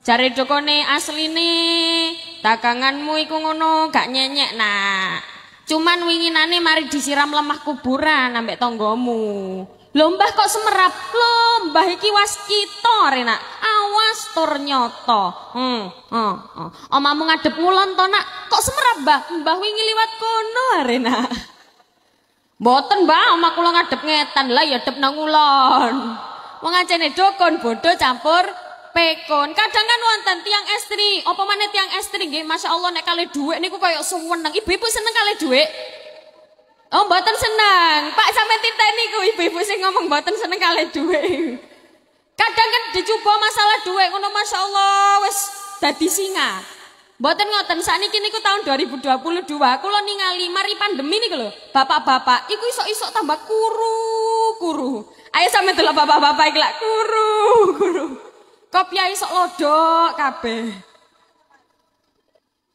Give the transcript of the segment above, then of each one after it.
Cari Jare dokone asline daganganmu iku ngono gak nyenyek nak. Cuman winginane mari disiram lemah kuburan ambek tonggomu. Lombah kok semerap, lombah iki was kita rena. Awas tur nyoto. Hmm, hmm, hmm. Omamu ngadep ngulon to nak. Kok semerap, Mbah? Mbah wingi liwat kono rena. Boten Mbah, oma kula ngadep ngetan, Lah ya dep nang ngulon. Wong ajene dokon bodoh campur pekon. Kadang kan wonten tiang estri, apa mana tiang estri masya Allah nek kali ini niku koyo seneng. Ibu-ibu seneng kali dua Oh, mboten seneng. Pak sampe titeni ku ibu-ibu sing ngomong mboten seneng kali dua Kadang kan dicoba masalah dua ngono Allah wis dadi singa. Mboten ngoten sakniki niku tahun 2022 kula ningali mari pandemi niku lho. Bapak-bapak iku iso-iso tambah kuru-kuru. Ayo sampe delok bapak-bapak iki lak kuru-kuru kopiah sok lodok kabeh.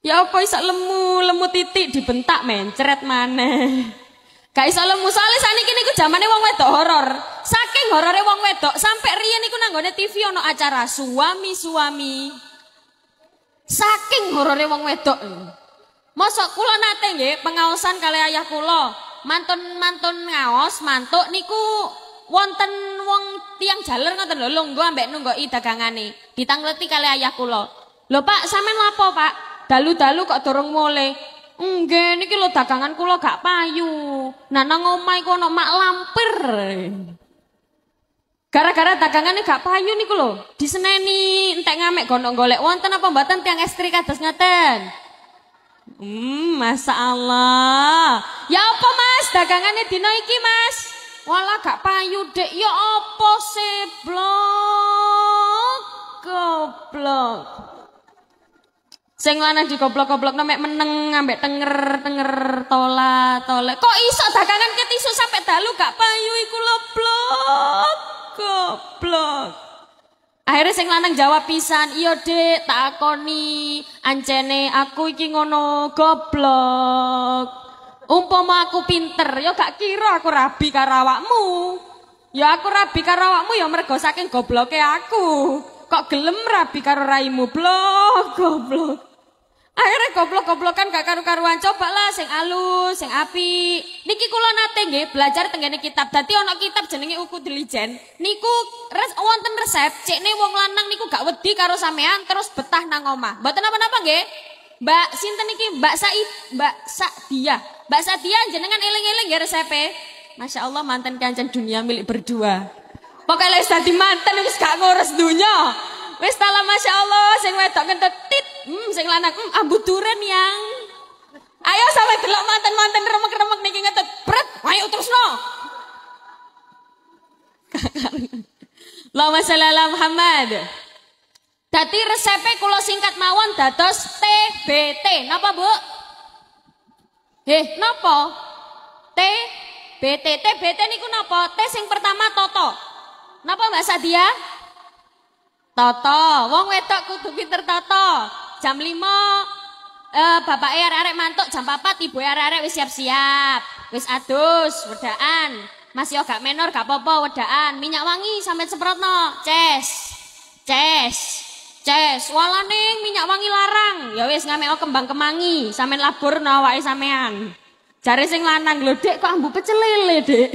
Ya apa isak lemu, lemu titik dibentak mencret maneh. Gak iso lemu soalnya kini niku zamane wong wedok horor. Saking horornya wong wedok sampai riyen niku nanggone TV ono acara suami-suami. Saking horornya wong wedok. Mosok kulo nate nggih pengaosan kali ayah kulo Mantun-mantun ngaos, mantuk niku wonten wong tiang jalur ngoten lho lungguh ambek i dagangane. Ditangleti kali ayah kula. Lho Pak, sampean lapo Pak? Dalu-dalu kok dorong mulai Nggih niki lho dagangan kula gak payu. Nah nang omah iku ana mak lampir. Gara-gara dagangannya gak payu niku lho. Diseneni entek ngamek kono golek wonten apa mboten tiang estri kados ngaten. Hmm, masa Allah. Ya apa mas, dagangannya dino mas? Wala gak payu dek ya apa sih blok goblok. Sing lanang digoblok-goblok mek meneng ambek tenger-tenger tola tole. Kok iso dagangan ke tisu sampai dalu gak payu iku lo blok goblok. Akhirnya sing lanang jawab pisan, "Iya, Dek, takoni, ancene aku iki ngono goblok." Umpama aku pinter, ya gak kira aku rabi karawakmu, awakmu. Ya aku rabi karawakmu, awakmu ya mergo saking gobloke aku. Kok gelem rabi karo raimu blok goblok. Akhirnya goblok-goblokan gak karu-karuan coba lah sing alus, sing api. Niki kula nate nggih belajar tengene kitab. Dadi ana kitab jenenge Uku Dilijen. Niku res wonten resep cekne wong lanang niku gak wedi karo sampean terus betah nang omah. Mboten apa-apa nggih. Mbak sinten niki? Mbak Said, Mbak dia. Mbak Sadia jenengan eling-eling ya resepe. Masya Allah mantan kancan dunia milik berdua. Pokoknya lagi tadi mantan wis gak ngurus dunia. Wis tala Masya Allah sing wedok kentut tit, hmm, sing lanang hmm, ambu yang. Ayo sampai delok mantan-mantan remek-remek niki ngetut. Bret, ayo terus Allahumma Lo ala Muhammad. Dadi resepe kalau singkat mawon dados TBT. Napa, Bu? Heh, napa? T BT T BT niku napa? T sing pertama Toto. Napa Mbak Sadia? Toto. Wong wedok kudu pinter Toto. Jam 5 eh e arek-arek mantuk jam 4 ibu arek-arek wis siap-siap. Wis adus, wedaan. Masih gak menor gak apa-apa wedaan. Minyak wangi sampe semprotno. Ces. Ces. Ces, walane minyak wangi larang. Ya wis ngameo kembang kemangi, sampean labur awake sampean. Jare sing lanang lho Dek kok ambu pecelele, Dek.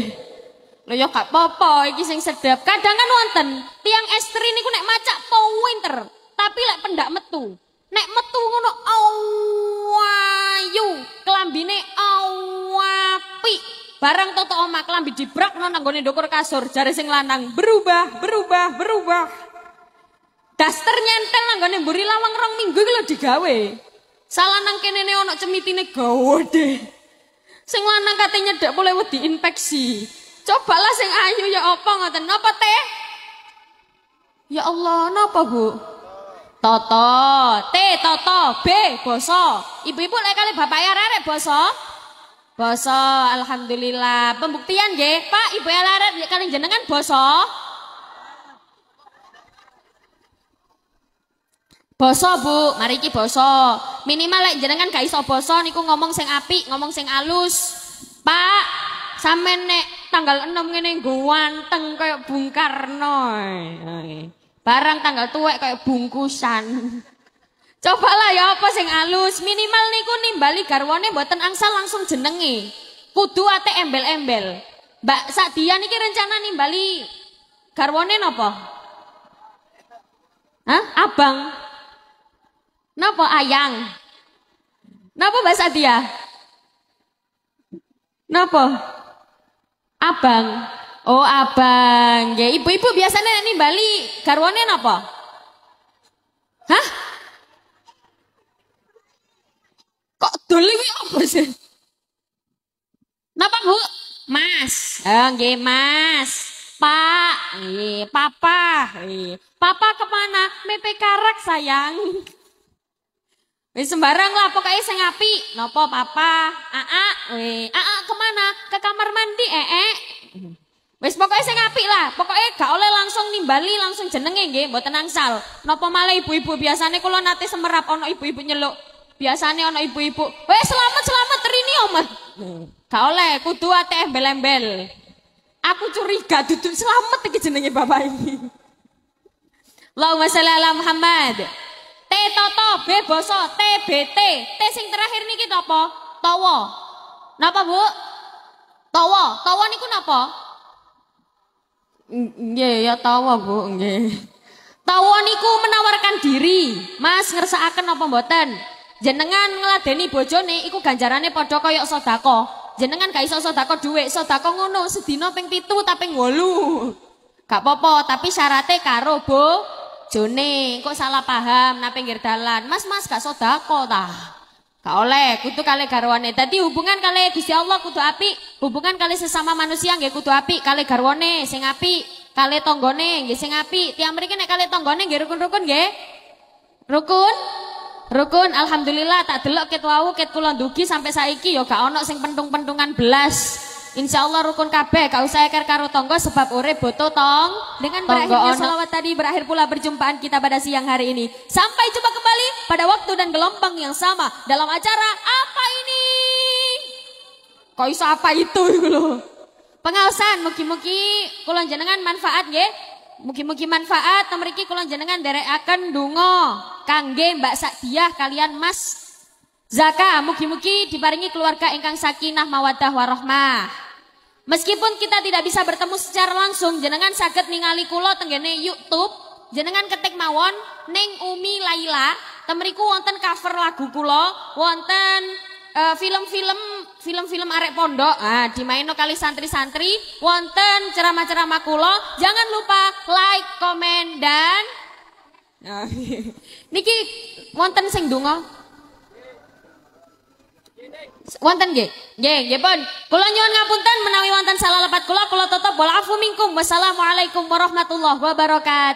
Lho ya gak popo, iki sing sedap. Kadang kan wonten tiang estri niku nek macak po winter, tapi lek pendak metu. Nek metu ngono awayu, kelambine awapi. Barang toto omak kelambi dibrak nang nggone dokur kasur, jare sing lanang berubah, berubah, berubah. Daster nyentel nggak buri lawang rong minggu gila digawe. Salah nang kene ne ne gawe gawode. Sing lanang katanya tidak boleh wedi infeksi. Cobalah sing ayu ya apa ngoten napa teh? Ya Allah, napa Bu? Toto, T Toto, B Boso. Ibu-ibu lek kali bapak ya arek Boso. Boso, alhamdulillah. Pembuktian nggih, Pak, ibu ya arek kali jenengan Boso. Boso Bu, mari ki boso. Minimal lek jenengan gak iso boso niku ngomong sing api, ngomong sing alus. Pak, sampean nek tanggal 6 ngene nggo anteng kaya Bung Karno. Barang tanggal tuwek kayak bungkusan. Cobalah ya apa sing alus, minimal niku nimbali garwane mboten angsal langsung jenenge. Kudu ate embel-embel. Mbak Sadia niki rencana nimbali garwane napa? Hah? Abang. Napa ayang? Napa Mbak dia. Napa? Abang. Oh, abang. Ya, ibu-ibu biasanya nih Bali garwane napa? Hah? Kok dulu apa sih? Napa, Bu? Mas. Oh, nggih, Mas. Pak, nggih, Papa. Nggih. Papa kemana? Mepe karak, sayang. Wis sembarang lah pokoknya sing no Nopo papa? Aa, we. Aa kemana? Ke kamar mandi, ee. E. Wis pokoknya sing ngapi lah. Pokoknya gak oleh langsung nimbali langsung jenenge nggih, mboten angsal. Nopo malah ibu-ibu biasanya kalau nate semerap ono ibu-ibu nyeluk. Biasanya ono ibu-ibu, "Wes selamat selamat Rini omat." Gak oleh kudu ate embel-embel. Aku curiga duduk selamat iki jenenge bapak ini. Allahumma sholli ala Muhammad. B basa, T B T. T sing terakhir niki napa? Tawa. Napa, Bu? Tawa. Tawa niku napa? Nggih, ya tawa, Bu, nggih. Tawa niku menawarkan diri. Mas akan apa mboten? Jenengan ngladeni bojone iku ganjarane padha kaya sedekah. Jenengan gak iso sedekah duwe. sedekah ngono sedino ping 7 tapi ngolu. Gak apa-apa, tapi syaratnya karo bu. Jone, kok salah paham na pinggir dalan. Mas mas gak sodako kota, Gak oleh, kutu kali garwane. Tadi hubungan kali Gusti Allah kutu api, hubungan kali sesama manusia nggih kutu api, kali garwane sing api, kali tonggone nggih sing api. Tiang mereka nek kali tonggone nggih rukun-rukun nggih. Rukun? Rukun alhamdulillah tak delok ket wau ket kula sampai saiki ya gak ono sing pentung-pentungan belas. Insya Allah rukun kabeh, kau saya ker karo tonggo sebab ore boto tong. Dengan tonggo berakhirnya salawat tadi berakhir pula perjumpaan kita pada siang hari ini. Sampai jumpa kembali pada waktu dan gelombang yang sama dalam acara apa ini? Kau iso apa itu loh? Pengawasan, mungkin-mungkin kulon jenengan manfaat ya? Mungkin-mungkin manfaat, temeriki kulon jenengan derek akan dungo. Kangge Mbak Sakdiah kalian Mas Zaka mugi-mugi diparingi keluarga engkang sakinah mawadah warohmah. Meskipun kita tidak bisa bertemu secara langsung, jenengan sakit ningali kulo tenggene YouTube, jenengan ketik mawon Neng Umi Laila, temeriku wonten cover lagu kulo, wonten uh, film-film film-film arek pondok ah dimaino kali santri-santri wonten ceramah-ceramah kulo, jangan lupa like komen dan niki wonten sing dungo, Wonten nggih. Nggih, nggih pun. Kula nyuwun ngapunten menawi wonten salah lepat kula kula tutup wal afu minkum. Wassalamualaikum warahmatullahi wabarakatuh.